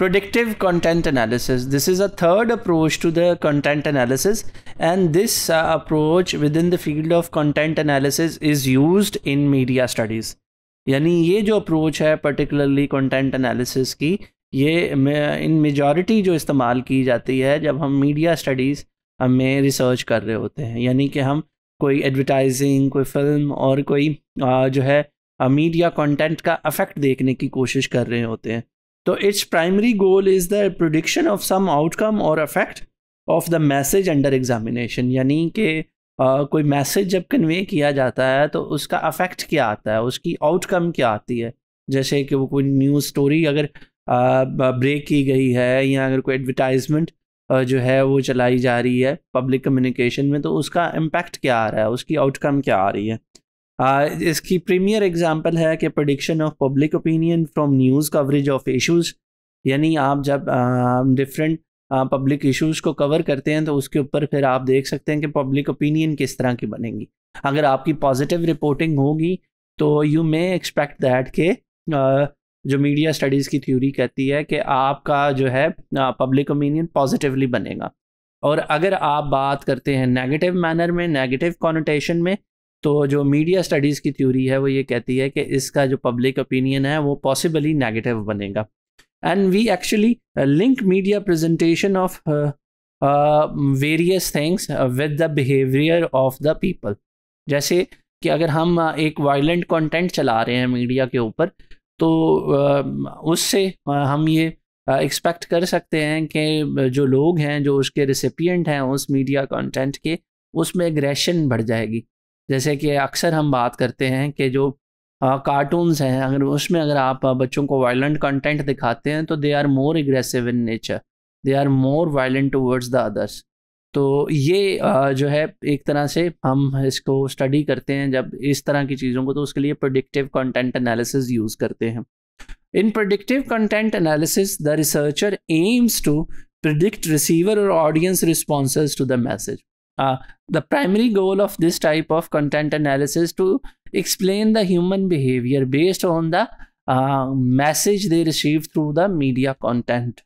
predictive content analysis this is a third approach to the content analysis and this uh, approach within the field of content analysis is used in media studies यानी ये जो approach है particularly content analysis की ये इन majority जो इस्तेमाल की जाती है जब हम मीडिया स्टडीज़ में रिसर्च कर रहे होते हैं यानी कि हम कोई एडवर्टाइजिंग कोई फिल्म और कोई आ, जो है मीडिया कंटेंट का अफेक्ट देखने की कोशिश कर रहे होते हैं तो its primary goal is the prediction of some outcome or effect of the message under examination यानी कि कोई मैसेज जब कन्वे किया जाता है तो उसका अफेक्ट क्या आता है उसकी आउटकम क्या आती है जैसे कि वो कोई न्यूज़ स्टोरी अगर ब्रेक uh, की गई है या अगर कोई एडवर्टाइजमेंट uh, जो है वो चलाई जा रही है पब्लिक कम्युनिकेशन में तो उसका इम्पैक्ट क्या आ रहा है उसकी आउटकम क्या आ रही है Uh, इसकी प्रीमियर एग्जांपल है कि prediction of public opinion from news coverage of issues यानी आप जब डिफरेंट पब्लिक इश्यूज को कवर करते हैं तो उसके ऊपर फिर आप देख सकते हैं कि पब्लिक ओपिनियन किस तरह की बनेगी अगर आपकी पॉजिटिव रिपोर्टिंग होगी तो यू मे एक्सपेक्ट दैट के जो मीडिया स्टडीज़ की थ्योरी कहती है कि आपका जो है पब्लिक ओपिनियन पॉजिटिवली बनेगा और अगर आप बात करते हैं नेगेटिव मैनर में नेगेटिव कॉनोटेशन में तो जो मीडिया स्टडीज़ की थ्योरी है वो ये कहती है कि इसका जो पब्लिक ओपिनियन है वो पॉसिबली नेगेटिव बनेगा and we actually link media presentation of various things with the behaviour of the people जैसे कि अगर हम uh, एक वायलेंट कंटेंट चला रहे हैं मीडिया के ऊपर तो uh, उससे uh, हम ये एक्सपेक्ट कर सकते हैं कि जो लोग हैं जो उसके रिसिपियंट हैं उस मीडिया कंटेंट के उसमें एग्रेशन बढ़ जाएगी जैसे कि अक्सर हम बात करते हैं कि जो कार्टून्स हैं अगर उसमें अगर आप बच्चों को वायलेंट कंटेंट दिखाते हैं तो they are more aggressive in nature they are more violent towards the others तो ये जो है एक तरह से हम इसको स्टडी करते हैं जब इस तरह की चीज़ों को तो उसके लिए प्रोडिक्टिव कंटेंट एनालिसिस यूज़ करते हैं in predictive content analysis the researcher aims to predict receiver or audience response to the message Uh, the primary goal of this type of content analysis to explain the human behavior based on the uh, message they receive through the media content.